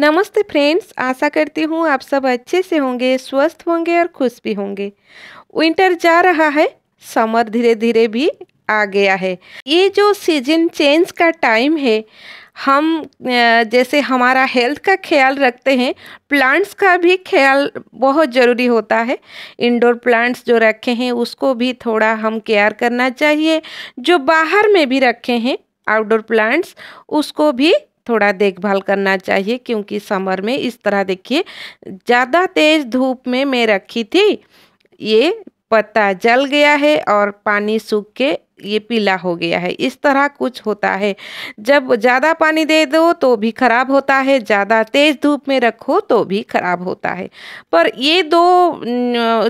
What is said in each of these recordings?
नमस्ते फ्रेंड्स आशा करती हूँ आप सब अच्छे से होंगे स्वस्थ होंगे और खुश भी होंगे विंटर जा रहा है समर धीरे धीरे भी आ गया है ये जो सीजन चेंज का टाइम है हम जैसे हमारा हेल्थ का ख्याल रखते हैं प्लांट्स का भी ख्याल बहुत ज़रूरी होता है इंडोर प्लांट्स जो रखे हैं उसको भी थोड़ा हम केयर करना चाहिए जो बाहर में भी रखे हैं आउटडोर प्लांट्स उसको भी थोड़ा देखभाल करना चाहिए क्योंकि समर में इस तरह देखिए ज़्यादा तेज़ धूप में मैं रखी थी ये पत्ता जल गया है और पानी सूख के ये पीला हो गया है इस तरह कुछ होता है जब ज़्यादा पानी दे दो तो भी ख़राब होता है ज़्यादा तेज़ धूप में रखो तो भी ख़राब होता है पर ये दो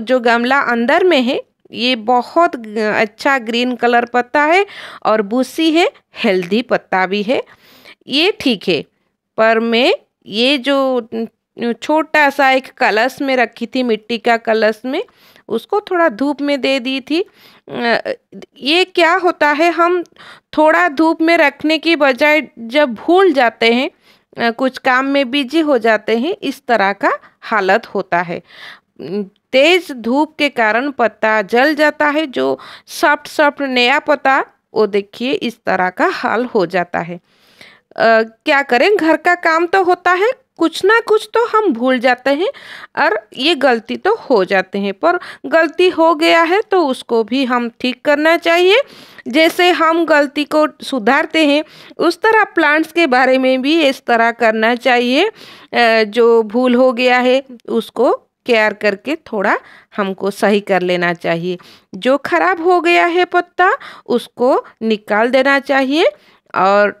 जो गमला अंदर में है ये बहुत अच्छा ग्रीन कलर पत्ता है और बूसी है हेल्दी पत्ता भी है ये ठीक है पर मैं ये जो छोटा सा एक कलश में रखी थी मिट्टी का कलश में उसको थोड़ा धूप में दे दी थी ये क्या होता है हम थोड़ा धूप में रखने की बजाय जब भूल जाते हैं कुछ काम में बिजी हो जाते हैं इस तरह का हालत होता है तेज़ धूप के कारण पत्ता जल जाता है जो सॉफ्ट सॉफ्ट नया पत्ता वो देखिए इस तरह का हाल हो जाता है आ, क्या करें घर का काम तो होता है कुछ ना कुछ तो हम भूल जाते हैं और ये गलती तो हो जाते हैं पर गलती हो गया है तो उसको भी हम ठीक करना चाहिए जैसे हम गलती को सुधारते हैं उस तरह प्लांट्स के बारे में भी इस तरह करना चाहिए जो भूल हो गया है उसको केयर करके थोड़ा हमको सही कर लेना चाहिए जो खराब हो गया है पत्ता उसको निकाल देना चाहिए और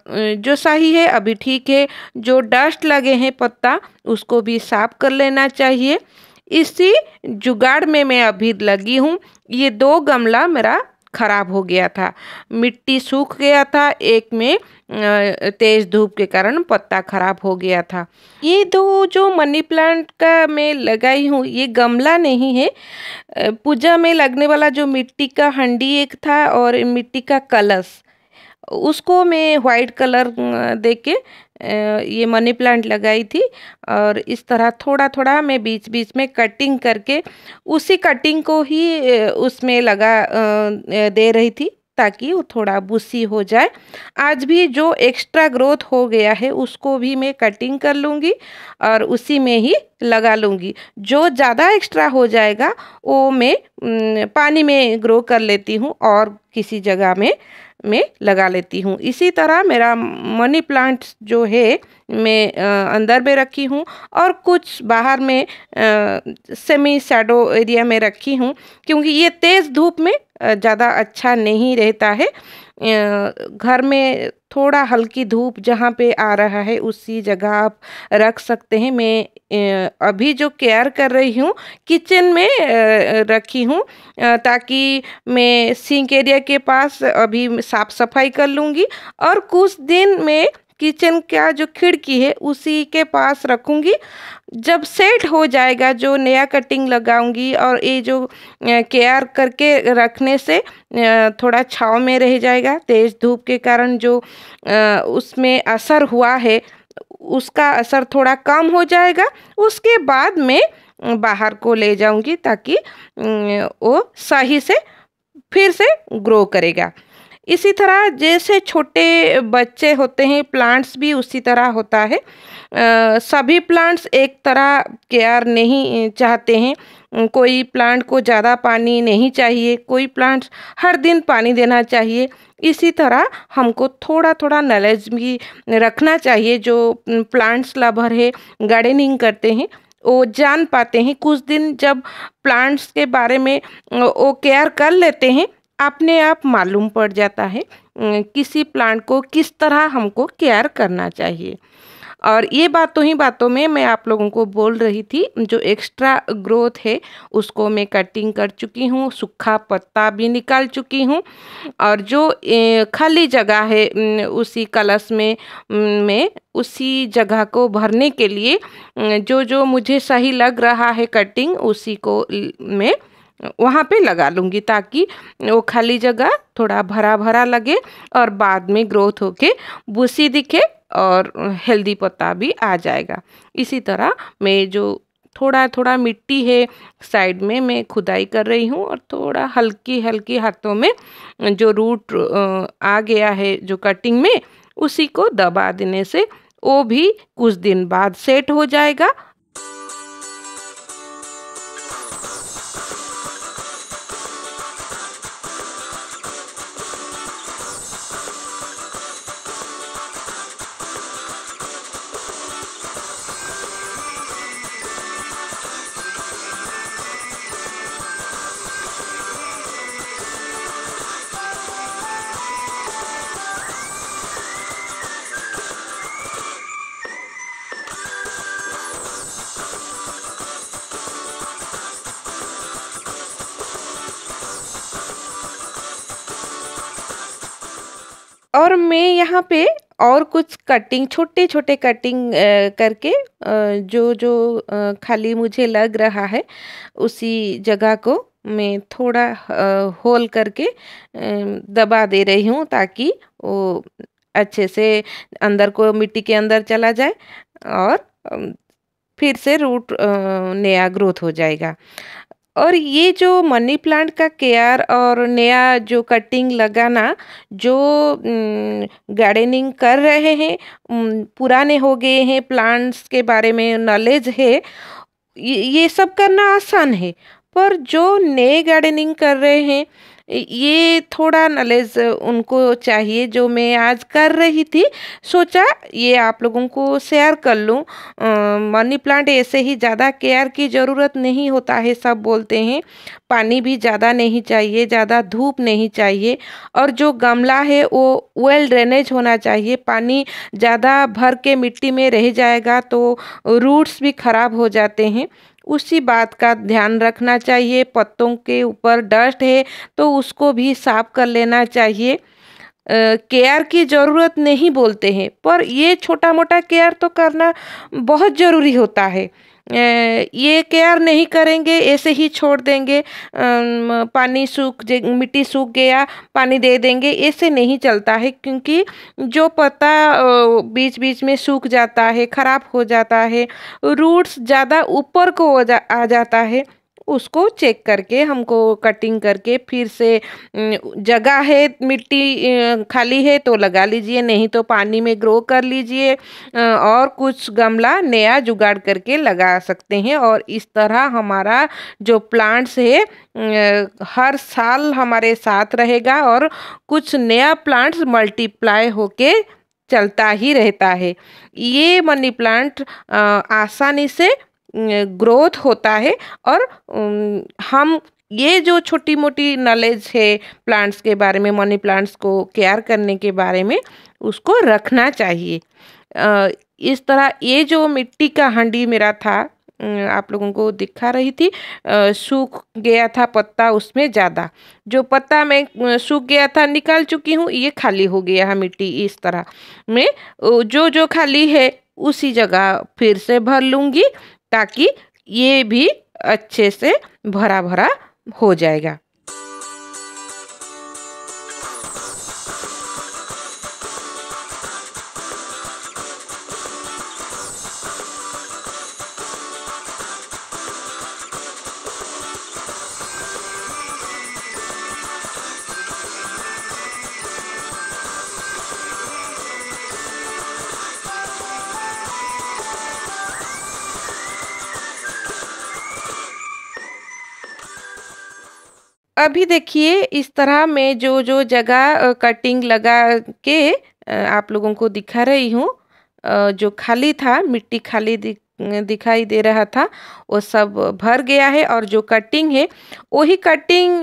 जो सही है अभी ठीक है जो डस्ट लगे हैं पत्ता उसको भी साफ कर लेना चाहिए इसी जुगाड़ में मैं अभी लगी हूँ ये दो गमला मेरा खराब हो गया था मिट्टी सूख गया था एक में तेज़ धूप के कारण पत्ता खराब हो गया था ये दो जो मनी प्लांट का मैं लगाई हूँ ये गमला नहीं है पूजा में लगने वाला जो मिट्टी का हंडी एक था और मिट्टी का कलश उसको मैं वाइट कलर दे के ये मनी प्लांट लगाई थी और इस तरह थोड़ा थोड़ा मैं बीच बीच में कटिंग करके उसी कटिंग को ही उसमें लगा दे रही थी ताकि वो थोड़ा बुसी हो जाए आज भी जो एक्स्ट्रा ग्रोथ हो गया है उसको भी मैं कटिंग कर लूँगी और उसी में ही लगा लूँगी जो ज़्यादा एक्स्ट्रा हो जाएगा वो मैं पानी में ग्रो कर लेती हूँ और किसी जगह में में लगा लेती हूँ इसी तरह मेरा मनी प्लांट जो है में अंदर में रखी हूँ और कुछ बाहर में सेमी शेडो एरिया में रखी हूँ क्योंकि ये तेज़ धूप में ज़्यादा अच्छा नहीं रहता है घर में थोड़ा हल्की धूप जहाँ पे आ रहा है उसी जगह आप रख सकते हैं मैं अभी जो केयर कर रही हूँ किचन में रखी हूँ ताकि मैं सिंक एरिया के पास अभी साफ़ सफाई कर लूँगी और कुछ दिन में किचन का जो खिड़की है उसी के पास रखूँगी जब सेट हो जाएगा जो नया कटिंग लगाऊंगी और ये जो केयर करके रखने से थोड़ा छाव में रह जाएगा तेज़ धूप के कारण जो उसमें असर हुआ है उसका असर थोड़ा कम हो जाएगा उसके बाद में बाहर को ले जाऊंगी ताकि वो सही से फिर से ग्रो करेगा इसी तरह जैसे छोटे बच्चे होते हैं प्लांट्स भी उसी तरह होता है आ, सभी प्लांट्स एक तरह केयर नहीं चाहते हैं कोई प्लांट को ज़्यादा पानी नहीं चाहिए कोई प्लांट्स हर दिन पानी देना चाहिए इसी तरह हमको थोड़ा थोड़ा नॉलेज भी रखना चाहिए जो प्लांट्स लवर है गार्डनिंग करते हैं वो जान पाते हैं कुछ दिन जब प्लांट्स के बारे में वो केयर कर लेते हैं अपने आप मालूम पड़ जाता है किसी प्लांट को किस तरह हमको केयर करना चाहिए और ये बातों तो ही बातों में मैं आप लोगों को बोल रही थी जो एक्स्ट्रा ग्रोथ है उसको मैं कटिंग कर चुकी हूँ सूखा पत्ता भी निकाल चुकी हूँ और जो खाली जगह है उसी कलश में मैं उसी जगह को भरने के लिए जो जो मुझे सही लग रहा है कटिंग उसी को मैं वहाँ पे लगा लूँगी ताकि वो खाली जगह थोड़ा भरा भरा लगे और बाद में ग्रोथ होके बूसी दिखे और हेल्दी पत्ता भी आ जाएगा इसी तरह मैं जो थोड़ा थोड़ा मिट्टी है साइड में मैं खुदाई कर रही हूँ और थोड़ा हल्की हल्की हाथों में जो रूट आ गया है जो कटिंग में उसी को दबा देने से वो भी कुछ दिन बाद सेट हो जाएगा यहाँ पे और कुछ कटिंग छोटे छोटे कटिंग करके जो जो खाली मुझे लग रहा है उसी जगह को मैं थोड़ा होल करके दबा दे रही हूँ ताकि वो अच्छे से अंदर को मिट्टी के अंदर चला जाए और फिर से रूट नया ग्रोथ हो जाएगा और ये जो मनी प्लांट का केयर और नया जो कटिंग लगाना जो गार्डनिंग कर रहे हैं पुराने हो गए हैं प्लांट्स के बारे में नॉलेज है ये सब करना आसान है पर जो नए गार्डनिंग कर रहे हैं ये थोड़ा नॉलेज उनको चाहिए जो मैं आज कर रही थी सोचा ये आप लोगों को शेयर कर लूँ मनी प्लांट ऐसे ही ज़्यादा केयर की ज़रूरत नहीं होता है सब बोलते हैं पानी भी ज़्यादा नहीं चाहिए ज़्यादा धूप नहीं चाहिए और जो गमला है वो वेल ड्रेनेज होना चाहिए पानी ज़्यादा भर के मिट्टी में रह जाएगा तो रूट्स भी ख़राब हो जाते हैं उसी बात का ध्यान रखना चाहिए पत्तों के ऊपर डस्ट है तो उसको भी साफ कर लेना चाहिए केयर की ज़रूरत नहीं बोलते हैं पर ये छोटा मोटा केयर तो करना बहुत ज़रूरी होता है ये केयर नहीं करेंगे ऐसे ही छोड़ देंगे पानी सूख मिट्टी सूख गया पानी दे देंगे ऐसे नहीं चलता है क्योंकि जो पत्ता बीच बीच में सूख जाता है ख़राब हो जाता है रूट्स ज़्यादा ऊपर को जा, आ जाता है उसको चेक करके हमको कटिंग करके फिर से जगह है मिट्टी खाली है तो लगा लीजिए नहीं तो पानी में ग्रो कर लीजिए और कुछ गमला नया जुगाड़ करके लगा सकते हैं और इस तरह हमारा जो प्लांट्स है हर साल हमारे साथ रहेगा और कुछ नया प्लांट्स मल्टीप्लाई होके चलता ही रहता है ये मनी प्लांट आसानी से ग्रोथ होता है और हम ये जो छोटी मोटी नॉलेज है प्लांट्स के बारे में मनी प्लांट्स को केयर करने के बारे में उसको रखना चाहिए इस तरह ये जो मिट्टी का हंडी मेरा था आप लोगों को दिखा रही थी सूख गया था पत्ता उसमें ज़्यादा जो पत्ता मैं सूख गया था निकाल चुकी हूँ ये खाली हो गया है मिट्टी इस तरह में जो जो खाली है उसी जगह फिर से भर लूँगी ताकि ये भी अच्छे से भरा भरा हो जाएगा अभी देखिए इस तरह मैं जो जो जगह कटिंग लगा के आप लोगों को दिखा रही हूँ जो खाली था मिट्टी खाली दिखाई दे रहा था वो सब भर गया है और जो कटिंग है वही कटिंग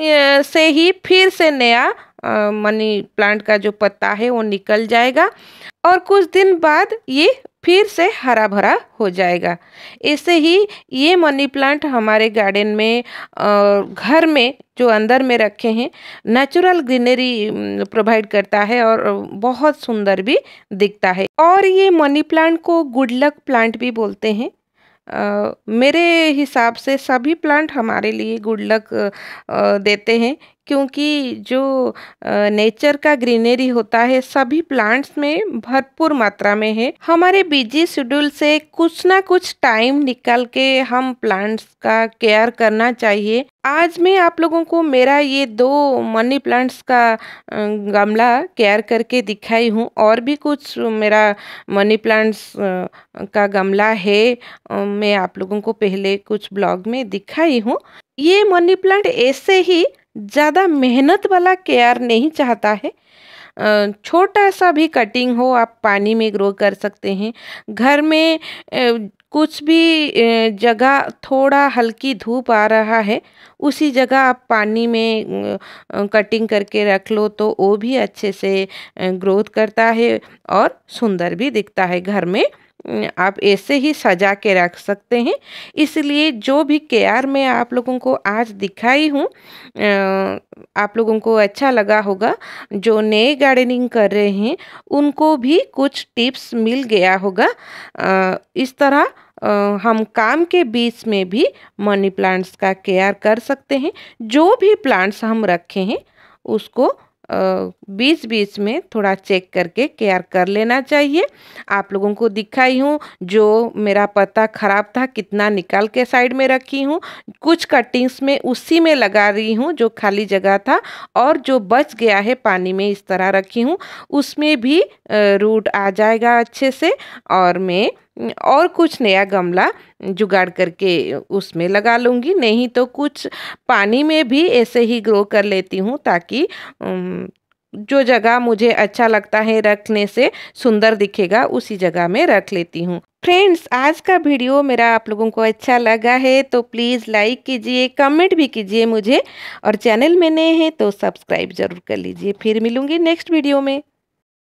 से ही फिर से नया मनी प्लांट का जो पत्ता है वो निकल जाएगा और कुछ दिन बाद ये फिर से हरा भरा हो जाएगा ऐसे ही ये मनी प्लांट हमारे गार्डन में और घर में जो अंदर में रखे हैं नेचुरल ग्रीनरी प्रोवाइड करता है और बहुत सुंदर भी दिखता है और ये मनी प्लांट को गुड लक प्लांट भी बोलते हैं Uh, मेरे हिसाब से सभी प्लांट हमारे लिए गुड लक uh, देते हैं क्योंकि जो नेचर का ग्रीनरी होता है सभी प्लांट्स में भरपूर मात्रा में है हमारे बिजी शेड्यूल से कुछ ना कुछ टाइम निकाल के हम प्लांट्स का केयर करना चाहिए आज मैं आप लोगों को मेरा ये दो मनी प्लांट्स का गमला केयर करके दिखाई हूँ और भी कुछ मेरा मनी प्लांट्स का गमला है मैं आप लोगों को पहले कुछ ब्लॉग में दिखाई हूँ ये मनी प्लांट ऐसे ही ज़्यादा मेहनत वाला केयर नहीं चाहता है छोटा सा भी कटिंग हो आप पानी में ग्रो कर सकते हैं घर में कुछ भी जगह थोड़ा हल्की धूप आ रहा है उसी जगह आप पानी में कटिंग करके रख लो तो वो भी अच्छे से ग्रोथ करता है और सुंदर भी दिखता है घर में आप ऐसे ही सजा के रख सकते हैं इसलिए जो भी केयर मैं आप लोगों को आज दिखाई हूँ आप लोगों को अच्छा लगा होगा जो नए गार्डनिंग कर रहे हैं उनको भी कुछ टिप्स मिल गया होगा इस तरह हम काम के बीच में भी मनी प्लांट्स का केयर कर सकते हैं जो भी प्लांट्स हम रखे हैं उसको बीच बीच में थोड़ा चेक करके केयर कर लेना चाहिए आप लोगों को दिखाई हूँ जो मेरा पत्ता ख़राब था कितना निकाल के साइड में रखी हूँ कुछ कटिंग्स में उसी में लगा रही हूँ जो खाली जगह था और जो बच गया है पानी में इस तरह रखी हूँ उसमें भी रूट आ जाएगा अच्छे से और मैं और कुछ नया गमला जुगाड़ करके उसमें लगा लूँगी नहीं तो कुछ पानी में भी ऐसे ही ग्रो कर लेती हूँ ताकि जो जगह मुझे अच्छा लगता है रखने से सुंदर दिखेगा उसी जगह में रख लेती हूँ फ्रेंड्स आज का वीडियो मेरा आप लोगों को अच्छा लगा है तो प्लीज़ लाइक कीजिए कमेंट भी कीजिए मुझे और चैनल में नए हैं तो सब्सक्राइब ज़रूर कर लीजिए फिर मिलूँगी नेक्स्ट वीडियो में